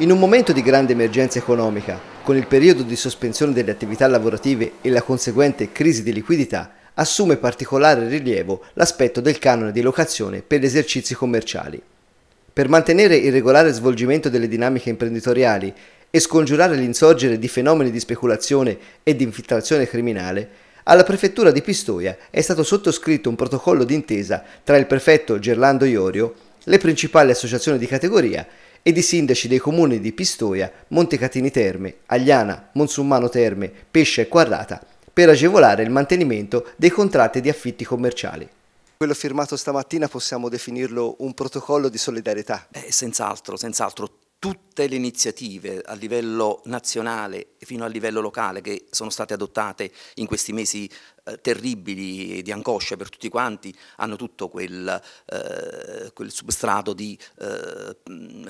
In un momento di grande emergenza economica, con il periodo di sospensione delle attività lavorative e la conseguente crisi di liquidità, assume particolare rilievo l'aspetto del canone di locazione per gli esercizi commerciali. Per mantenere il regolare svolgimento delle dinamiche imprenditoriali e scongiurare l'insorgere di fenomeni di speculazione e di infiltrazione criminale, alla prefettura di Pistoia è stato sottoscritto un protocollo d'intesa tra il prefetto Gerlando Iorio, le principali associazioni di categoria ed i sindaci dei comuni di Pistoia, Montecatini Terme, Agliana, Monsummano Terme, Pescia e Quarrata per agevolare il mantenimento dei contratti di affitti commerciali. Quello firmato stamattina possiamo definirlo un protocollo di solidarietà? Eh, senz'altro, senz'altro. Tutte le iniziative a livello nazionale fino a livello locale che sono state adottate in questi mesi eh, terribili di angoscia per tutti quanti, hanno tutto quel, eh, quel substrato di eh,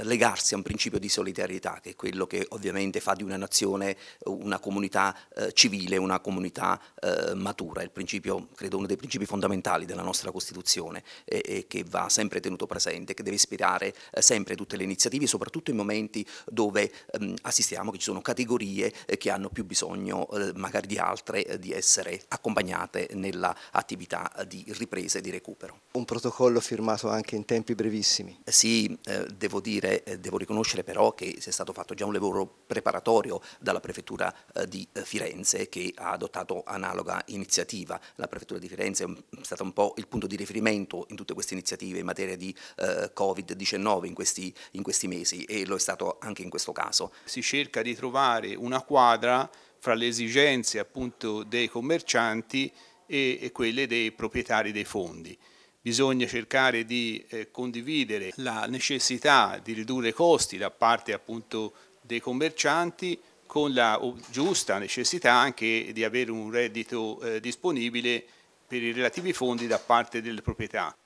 legarsi a un principio di solidarietà, che è quello che ovviamente fa di una nazione una comunità eh, civile, una comunità eh, matura, il principio, credo uno dei principi fondamentali della nostra Costituzione e, e che va sempre tenuto presente, che deve ispirare eh, sempre tutte le iniziative, soprattutto in momenti dove ehm, assistiamo che ci sono categorie che hanno più bisogno magari di altre di essere accompagnate accompagnate nell'attività di ripresa e di recupero. Un protocollo firmato anche in tempi brevissimi. Sì, eh, devo dire, eh, devo riconoscere però che si è stato fatto già un lavoro preparatorio dalla Prefettura eh, di Firenze che ha adottato analoga iniziativa. La Prefettura di Firenze è stata un po' il punto di riferimento in tutte queste iniziative in materia di Covid-19 in questi, in questi mesi e lo è stato anche in questo caso. Si cerca di trovare una quadra fra le esigenze appunto dei commercianti e, e quelle dei proprietari dei fondi. Bisogna cercare di eh, condividere la necessità di ridurre i costi da parte appunto dei commercianti con la giusta necessità anche di avere un reddito eh, disponibile per i relativi fondi da parte delle proprietà.